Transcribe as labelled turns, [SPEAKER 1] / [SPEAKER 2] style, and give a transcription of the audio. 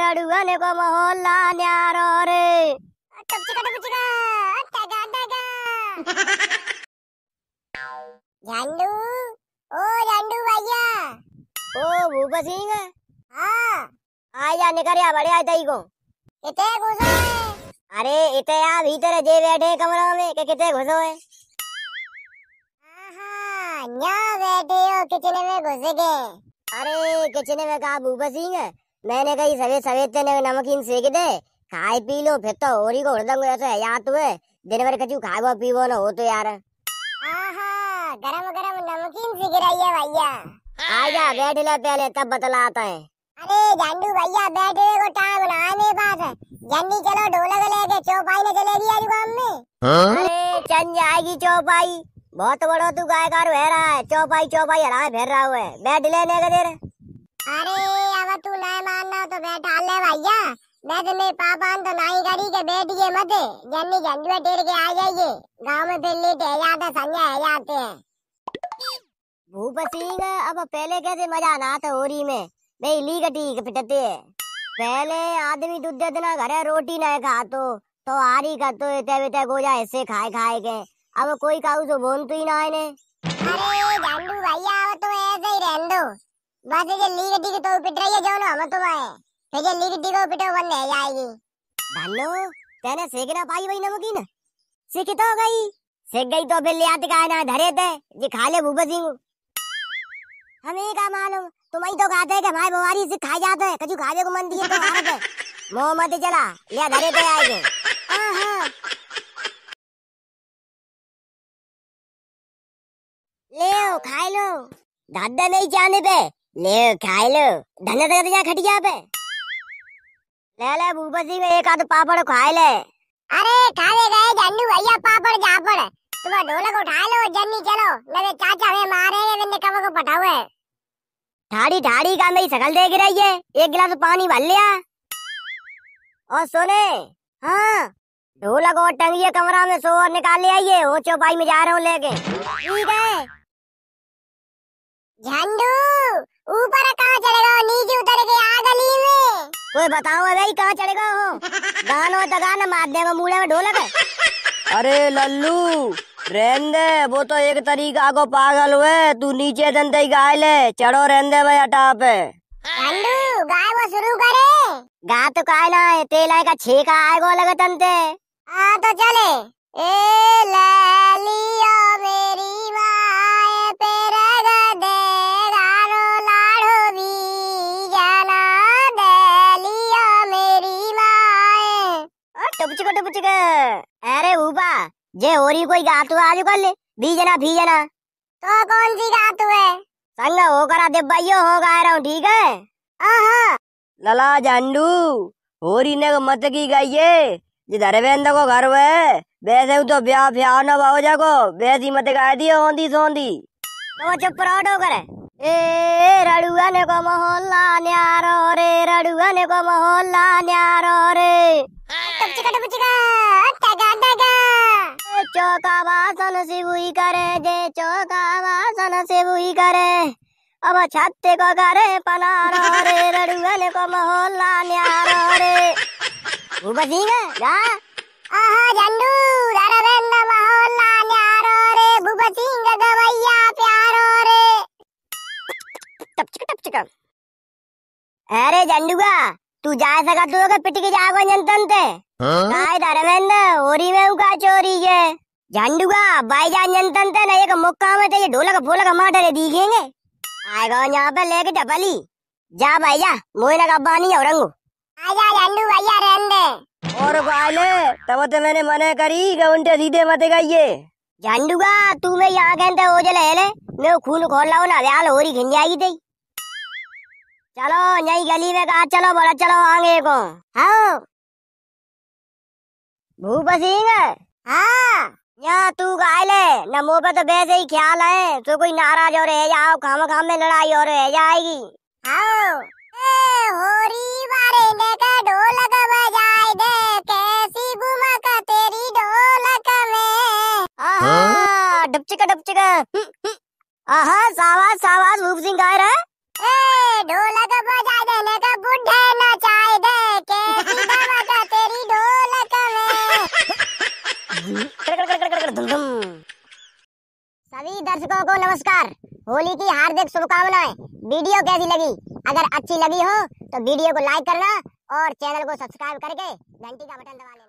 [SPEAKER 1] रड़ुअन को मोहल्ला न्यारो रे टपचिका टपचिका टगा टगा झंडू ओ झंडू भैया ओ भूप सिंह हां आ जाने कर या बड़े आई को कितने घुसो अरे इते या भीतर जे बैठे कमरा में के कितने घुसो है आहा न्या बैठे हो किचन में घुस गए अरे किचन में का भूप सिंह है मैंने कही सवे सवे तेने नमकीन सेक दे खाए पी लो फिर तो और ही घोड़ दंगो ऐसे याद तुए तो दिन भर कचू खाबो पीबो ना हो तो यार आहा गरम गरम नमकीन सेक रही है भैया आ जा बैठ ले पहले तब बतलाता है अरे जंडू भैया बैठे को टाइम ना आने पास है जंडी चलो ढोलक लेके चौपाई चले चलेगी आज गांव में अरे चल जाएगी चौपाई बहुत बड़ो तू गायकार बह रहा है चौपाई चौपाई हरा फेर रहा है बैठ लेने का देर अरे अब तू नहीं मानना तो बैठा ले भैया मैं तो मेरे पापा तो नहीं करी के बैठ गए मत जन्नी झंडू टेर के आ जाइए गांव में फिर याद है संजय है जाते हैं भूप सिंह अब पहले कैसे मजा ना था होरी में बे ली का ठीक पिटते है पहले आदमी दूध इतना घरे रोटी ना खा तो तो आरी का तो इतने बेटे गोजा ऐसे खाए खाए के अब कोई काऊ तो बोन ही ना है अरे झंडू भैया अब तो ऐसे ही रहने दो बस ये लीग टीग तो पिट रही है ना हम तो आए फिर ये लीग टीग पिटो तो बनने जाएगी धन्नो तेने सीख ना पाई वही ना सीख तो गई सीख गई तो फिर ले आते का ना धरे थे जे खा ले भूपे सिंह हमें का मालूम तुम ही तो खाते है कि हमारे बुआरी से खा जाते है कछु खावे को मन दिए तो खा रहे मोह मत चला ले धरे पे आएंगे हाँ हाँ ले खाए लो दादा नहीं जाने पे ले खाई लो धन धन्य जा खटिया पे ले ले बूबा जी में एक आध पापड़ खाई ले अरे खा ले गए जन्नू भैया पापड़ पर तुम ढोलक उठा लो जन्नी चलो मेरे चाचा हमें मारे हैं मैंने कब को पटाओ है ठाड़ी ठाड़ी का मेरी सकल देख रही है एक गिलास पानी भर लिया और सोने हाँ ढोलक और टंगिए कमरा में सो और निकाल ले आइए वो चौपाई में जा रहा हूँ लेके ठीक है झंडू ऊपर कहाँ चढ़ेगा गए नीचे उतर के आ गली में कोई बताओ भाई कहाँ चढ़ेगा गए हो गानो दगान तो मारने में मुड़े में ढोलक है अरे लल्लू रेंदे वो तो एक तरीका को पागल हुए तू नीचे दन गाय ले चढ़ो रेंदे भाई अटा पे लल्लू गाय वो शुरू करे गा तो काय ना है तेल आएगा छेका आएगा लगे तनते आ हाँ, तो चले ए ले अरे उबा ఊపా जे ओरी कोई गातु आजू कर ले भीजना भीजना तो कौन सी गातु है संग हो करा दे भाइयो हो गा रहा हूँ ठीक है आहा लला झंडू होरी ने को मत की गई ये जे धरवेंद को घर वे वैसे तो ब्याह ब्याह ना भाव जाको को वैसी मत गाय दियो होंदी सोंदी तो चुप रहो करे ए रड़ुआ ने को मोहल्ला न्यारो रे रड़ुआ ने को मोहल्ला न्यारो रे तब हाँ। चिकट चौका वासन शिवई करे जे चौका वासन शिवई करे अब छत्ते को करे पनारो रे रड़ुअल को मोहल्ला न्यारो रे भूपा सिंह जा आहा झंडू ररवेंद मोहल्ला न्यारो रे भूपा सिंह गवैया प्यारो रे टपचक टपचक अरे झंडूगा तू जा सका तू तो के पिट जागो जनतन ते हाँ? काय धर्मेंद्र ओरी में उगा चोरी है झंडूगा भाईजान जनतन ना एक मुक्का में ते ढोलक फोलक मार दे दीखेंगे आएगा यहाँ पे लेके डबली जा भाई जा का बानी है रंगू आजा झंडू भैया रहन और बाले तब तो मैंने मने करी कि उनके दीदे मत ये झंडूगा तू मैं यहाँ कहने हो जले हैले मैं खून खोल लाओ ना होरी घिन जाएगी चलो यही गली में कहा चलो बोला चलो आगे को हाँ भूप सिंह हाँ यहाँ तू गायल है न मुँह पे तो वैसे ही ख्याल है तो कोई नाराज हो रहे जाओ खाम खाम में लड़ाई हो रहे जाएगी आओ होरी बारे ने का ढोलक बजाए दे कैसी तेरी ढोलक में आहा हाँ? हम्म, हम्म। आहा भूप सिंह गाय रहा है ढोलक दर्शकों को नमस्कार होली की हार्दिक शुभकामनाएं वीडियो कैसी लगी अगर अच्छी लगी हो तो वीडियो को लाइक करना और चैनल को सब्सक्राइब करके घंटी का बटन दबा लेना